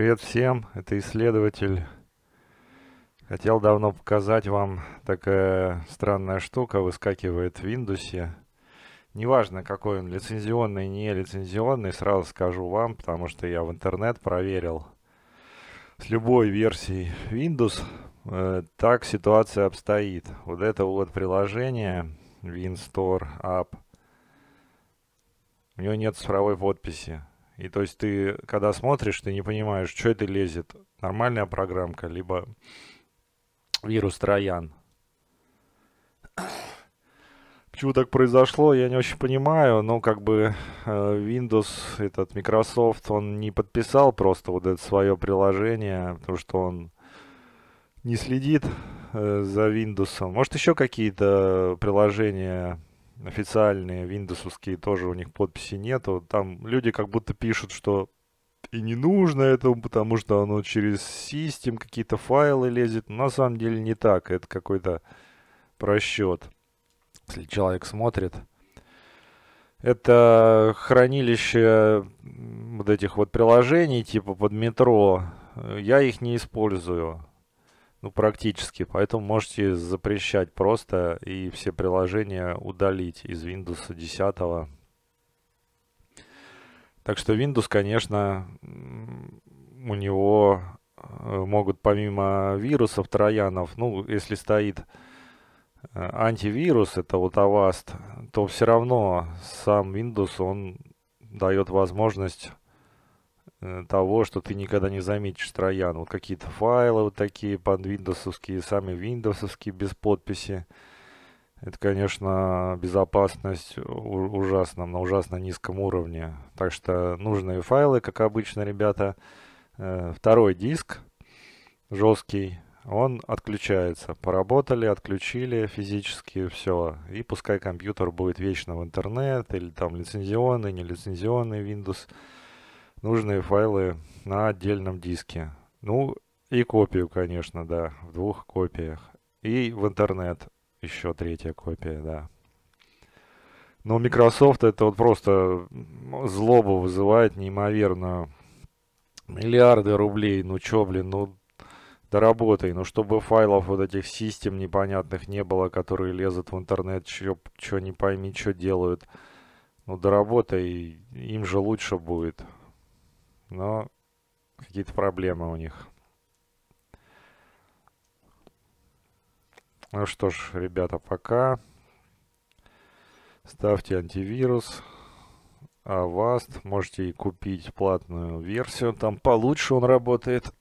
Привет всем, это исследователь. Хотел давно показать вам такая странная штука, выскакивает в Windows. Неважно, какой он, лицензионный, не лицензионный, сразу скажу вам, потому что я в интернет проверил. С любой версией Windows э, так ситуация обстоит. Вот это вот приложение WinStore App. У него нет цифровой подписи. И то есть ты, когда смотришь, ты не понимаешь, что это лезет. Нормальная программка, либо вирус Троян. Почему так произошло, я не очень понимаю, но как бы э, Windows, этот Microsoft, он не подписал просто вот это свое приложение, потому что он не следит э, за Windows. Может еще какие-то приложения официальные, виндовсовские, тоже у них подписи нету. Там люди как будто пишут, что и не нужно этому, потому что оно через систем какие-то файлы лезет. Но на самом деле не так, это какой-то просчет. Если человек смотрит, это хранилище вот этих вот приложений типа под метро. Э, я их не использую. Ну, практически. Поэтому можете запрещать просто и все приложения удалить из Windows 10. Так что Windows, конечно, у него э, могут помимо вирусов, троянов, ну, если стоит э, антивирус, это вот Avast, то все равно сам Windows, он дает возможность Э, того, что ты никогда не заметишь троян. Вот какие-то файлы вот такие под виндовсовские, сами виндовсовские без подписи. Это, конечно, безопасность ужасно, на ужасно низком уровне. Так что нужные файлы, как обычно, ребята. Э, второй диск жесткий, он отключается. Поработали, отключили физически, все. И пускай компьютер будет вечно в интернет, или там лицензионный, нелицензионный Windows нужные файлы на отдельном диске. Ну и копию, конечно, да, в двух копиях. И в интернет еще третья копия, да. Но Microsoft это вот просто злобу вызывает неимоверно. Миллиарды рублей, ну чё, блин, ну доработай. Ну чтобы файлов вот этих систем непонятных не было, которые лезут в интернет, чё, чё не пойми, что делают. Ну доработай, им же лучше будет но какие-то проблемы у них. Ну что ж, ребята, пока. Ставьте антивирус. Avast. А можете и купить платную версию. Там получше он работает.